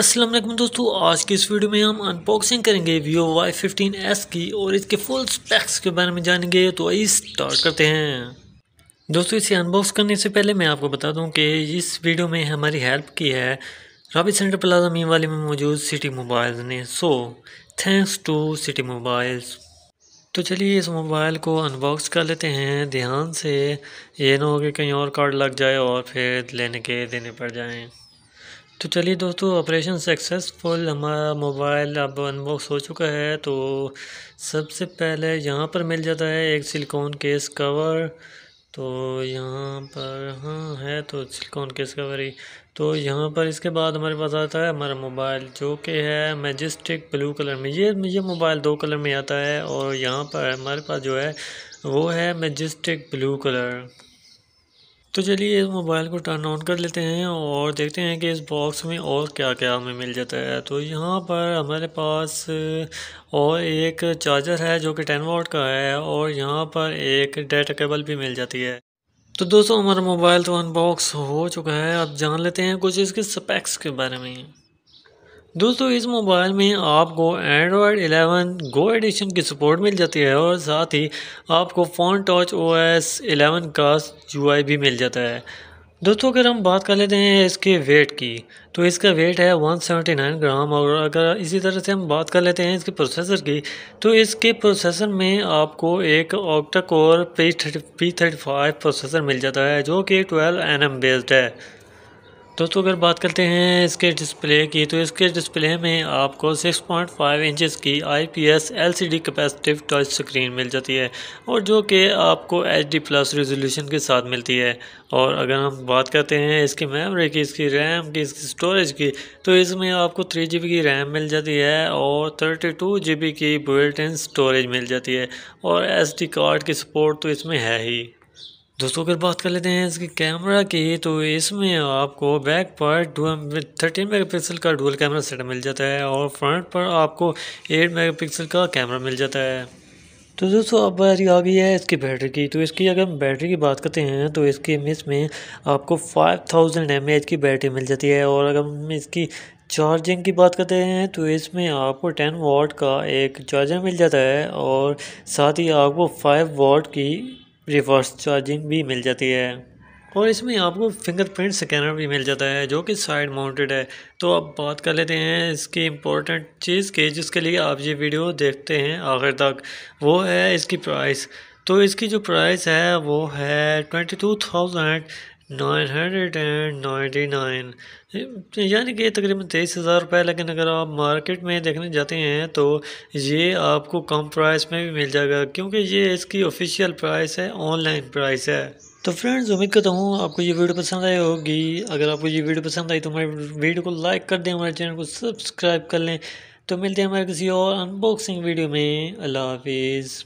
असलम दोस्तों आज की इस वीडियो में हम अनबॉक्सिंग करेंगे वीवो वाई फिफ्टीन एस की और इसके फुल स्पेक्स के बारे में जानेंगे तो आइए स्टार्ट करते हैं दोस्तों इसे अनबॉक्स करने से पहले मैं आपको बता दूं कि इस वीडियो में हमारी हेल्प की है रॉबी सेंटर प्लाजा मीम वाले में मौजूद सिटी मोबाइल्स ने so thanks to City Mobiles तो चलिए इस मोबाइल को अनबॉक्स कर लेते हैं ध्यान से ये ना हो कि कहीं और कार्ड लग जाए और फिर लेने के देने पड़ जाएँ तो चलिए दोस्तों ऑपरेशन सक्सेसफुल हमारा मोबाइल अब अनबॉक्स हो चुका है तो सबसे पहले यहाँ पर मिल जाता है एक सिलिकॉन केस कवर तो यहाँ पर हाँ है तो सिलिकॉन केस कवर ही तो यहाँ पर इसके बाद हमारे पास आता है हमारा मोबाइल जो कि है मैजिस्टिक ब्लू कलर में ये ये मोबाइल दो कलर में आता है और यहाँ पर हमारे पास जो है वो है मैजिस्टिक ब्लू कलर तो चलिए इस मोबाइल को टर्न ऑन कर लेते हैं और देखते हैं कि इस बॉक्स में और क्या क्या हमें मिल जाता है तो यहाँ पर हमारे पास और एक चार्जर है जो कि टेन वोट का है और यहाँ पर एक डेटा केबल भी मिल जाती है तो दोस्तों हमारा मोबाइल तो अनबॉक्स हो चुका है अब जान लेते हैं कुछ इसके स्पेक्स के बारे में दोस्तों इस मोबाइल में आपको एंड्रॉयड 11 गो एडिशन की सपोर्ट मिल जाती है और साथ ही आपको फ़ोन टॉच ओएस 11 का यू भी मिल जाता है दोस्तों अगर हम बात कर लेते हैं इसके वेट की तो इसका वेट है 179 ग्राम और अगर इसी तरह से हम बात कर लेते हैं इसके प्रोसेसर की तो इसके प्रोसेसर में आपको एक octa core P thirty processor मिल जाता है जो कि 12 एन बेस्ड है दोस्तों अगर बात करते हैं इसके डिस्प्ले की तो इसके डिस्प्ले में आपको 6.5 इंचेस की IPS LCD capacitive touch screen मिल जाती है और जो कि आपको एचडी प्लस रेजोल्यूशन के साथ मिलती है और अगर हम बात करते हैं इसकी मेमोरी की इसकी रैम की इसकी स्टोरेज की तो इसमें आपको थ्री जी की रैम मिल जाती है और थर्टी टू की बुलेटिन इन स्टोरेज मिल जाती है और एस कार्ड की सपोर्ट तो इसमें है ही दोस्तों अगर बात कर लेते हैं इसके कैमरा की तो इसमें आपको बैक पर थर्टीन मेगा पिक्सल का डुअल कैमरा सेट मिल जाता है और फ्रंट पर आपको एट मेगा पिक्सल का कैमरा मिल जाता है तो दोस्तों अब बारी आ गई है इसकी बैटरी की तो इसकी अगर हम बैटरी की बात करते हैं तो इसके इसमें आपको 5000 थाउजेंड की बैटरी मिल जाती है और अगर हम इसकी चार्जिंग की बात करते हैं तो इसमें आपको 10 वॉट का एक चार्जर मिल जाता है और साथ ही आपको 5 वाट की रिवर्स चार्जिंग भी मिल जाती है और इसमें आपको फिंगरप्रिंट स्कैनर भी मिल जाता है जो कि साइड माउंटेड है तो अब बात कर लेते हैं इसकी इम्पोर्टेंट चीज़ की जिसके लिए आप ये वीडियो देखते हैं आखिर तक वो है इसकी प्राइस तो इसकी जो प्राइस है वो है twenty two thousand nine hundred and ninety nine यानी कि तकरीबन तेईस हज़ार रुपये लेकिन अगर आप मार्केट में देखने जाते हैं तो ये आपको कम प्राइस में भी मिल जाएगा क्योंकि ये इसकी ऑफिशियल प्राइस है ऑनलाइन प्राइस है तो फ्रेंड्स उम्मीद करता हूँ आपको ये वीडियो पसंद आई होगी अगर आपको ये वीडियो पसंद आई तो हमारे वीडियो को लाइक कर दें हमारे चैनल को सब्सक्राइब कर लें तो मिलते हैं हमारे किसी और अनबॉक्सिंग वीडियो में अल्लाह हाफिज़